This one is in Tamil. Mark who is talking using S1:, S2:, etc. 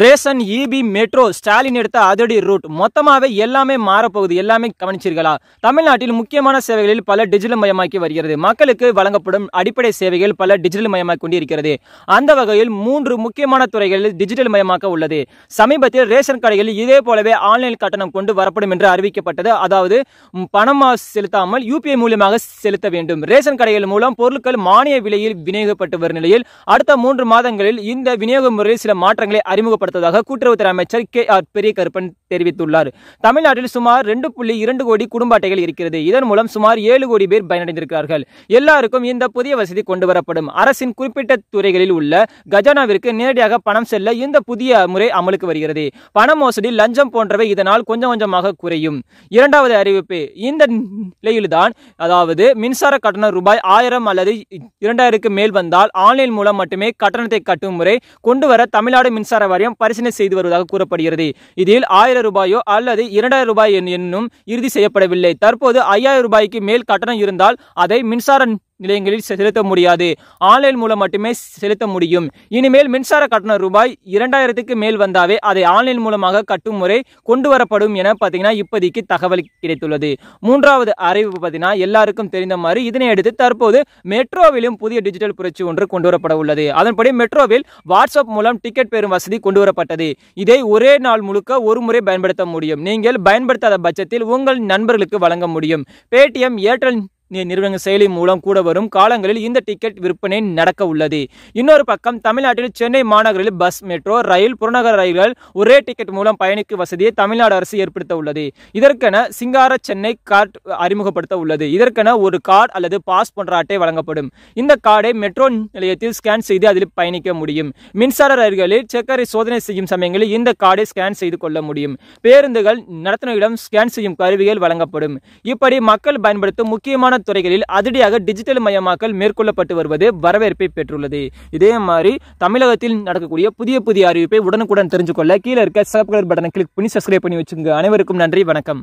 S1: ரேசன் இபி மெட்ரோ ஸ்டாலின் எடுத்த அதடி ரூட் மொத்தமாகவே எல்லாமே மாறப்போகுது எல்லாமே கவனிச்சிருக்கலாம் தமிழ்நாட்டில் முக்கியமான சேவைகளில் பல டிஜிட்டல் மயமாக்கி வருகிறது மக்களுக்கு வழங்கப்படும் அடிப்படை சேவைகள் பல டிஜிட்டல் மயமாக்கி கொண்டிருக்கிறது அந்த வகையில் மூன்று முக்கியமான துறைகளில் டிஜிட்டல் மயமாக்க உள்ளது சமீபத்தில் ரேஷன் கடைகளில் இதே போலவே ஆன்லைன் கட்டணம் கொண்டு வரப்படும் என்று அறிவிக்கப்பட்டது அதாவது பணம் செலுத்தாமல் யூபிஐ மூலியமாக செலுத்த வேண்டும் ரேஷன் கடைகள் மூலம் பொருட்கள் மானிய விலையில் விநியோகப்பட்டு வரும் நிலையில் அடுத்த மூன்று மாதங்களில் இந்த விநியோக முறையில் சில மாற்றங்களை அறிமுக அறிமுகப்படுத்துவதாக கூட்டுறவுத்துறை அமைச்சர் கே ஆர் பெரிய கருப்பன் தெரிவித்துள்ளார் தமிழ்நாட்டில் சுமார் ரெண்டு புள்ளி இரண்டு கோடி குடும்ப அட்டைகள் இருக்கிறது இதன் மூலம் சுமார் ஏழு கோடி பேர் பயனடைந்திருக்கிறார்கள் எல்லாருக்கும் இந்த புதிய வசதி கொண்டு வரப்படும் அரசின் குறிப்பிட்ட துறைகளில் உள்ள கஜானாவிற்கு நேரடியாக பணம் செல்ல இந்த புதிய முறை அமலுக்கு வருகிறது பண மோசடி லஞ்சம் போன்றவை இதனால் கொஞ்சம் கொஞ்சமாக குறையும் இரண்டாவது அறிவிப்பு இந்த நிலையில்தான் அதாவது மின்சார கட்டணம் ரூபாய் ஆயிரம் அல்லது இரண்டாயிரக்கு மேல் வந்தால் ஆன்லைன் மூலம் மட்டுமே கட்டணத்தை கட்டும் முறை கொண்டு வர தமிழ்நாடு மின்சார வாரியம் வாரியம் பரிசீலனை செய்து வருவதாக கூறப்படுகிறது இதில் ஆயிரம் ரூபாயோ அல்லது இரண்டாயிரம் ரூபாய் என்னும் இறுதி செய்யப்படவில்லை தற்போது ஐயாயிரம் ரூபாய்க்கு மேல் கட்டணம் இருந்தால் அதை மின்சார நிலையங்களில் செலுத்த முடியாது ஆன்லைன் மூலம் மட்டுமே செலுத்த முடியும் இனிமேல் மின்சார கட்டணம் ரூபாய் இரண்டாயிரத்துக்கு மேல் வந்தாவே அதை ஆன்லைன் மூலமாக கட்டும் முறை கொண்டு வரப்படும் என பார்த்தீங்கன்னா இப்போதைக்கு தகவல் கிடைத்துள்ளது மூன்றாவது அறிவிப்பு பார்த்தீங்கன்னா எல்லாருக்கும் தெரிந்த மாதிரி இதனை அடுத்து தற்போது மெட்ரோவிலும் புதிய டிஜிட்டல் புரட்சி ஒன்று கொண்டு வரப்பட உள்ளது அதன்படி மெட்ரோவில் வாட்ஸ்அப் மூலம் டிக்கெட் பெறும் வசதி கொண்டு வரப்பட்டது இதை ஒரே நாள் முழுக்க ஒரு முறை பயன்படுத்த முடியும் நீங்கள் பயன்படுத்தாத பட்சத்தில் உங்கள் நண்பர்களுக்கு வழங்க முடியும் பேடிஎம் ஏர்டெல் நிறுவன செயலி மூலம் கூட வரும் காலங்களில் இந்த டிக்கெட் விற்பனை நடக்க உள்ளது இன்னொரு பக்கம் தமிழ்நாட்டில் சென்னை மாநகரில் பஸ் மெட்ரோ ரயில் புறநகர் ரயில்கள் ஒரே டிக்கெட் மூலம் பயணிக்கும் வசதியை தமிழ்நாடு அரசு ஏற்படுத்த உள்ளது இதற்கென சிங்கார சென்னை கார்டு அறிமுகப்படுத்த உள்ளது இதற்கென ஒரு கார்டு அல்லது பாஸ் போன்ற அட்டை வழங்கப்படும் இந்த கார்டை மெட்ரோ நிலையத்தில் ஸ்கேன் செய்து அதில் பயணிக்க முடியும் மின்சார ரயில்களில் செக்கரை சோதனை செய்யும் சமயங்களில் இந்த கார்டை ஸ்கேன் செய்து கொள்ள முடியும் பேருந்துகள் நடத்தினரிடம் ஸ்கேன் செய்யும் கருவிகள் வழங்கப்படும் இப்படி மக்கள் பயன்படுத்தும் முக்கியமான துறைகளில் அதிரடியாக டிஜிட்டல் மயமாக்கல் மேற்கொள்ளப்பட்டு வருவது வரவேற்பை பெற்றுள்ளது இதே மாதிரி தமிழகத்தில் நடக்கக்கூடிய புதிய புதிய அறிவிப்பை உடனுக்குடன் தெரிஞ்சுக்கொள்ள கீழே இருக்க சப்ஸ்கிரைப் பட்டனை கிளிக் பண்ணி சப்ஸ்கிரைப் பண்ணி வச்சுங்க அனைவருக்கும் நன்றி வணக்கம்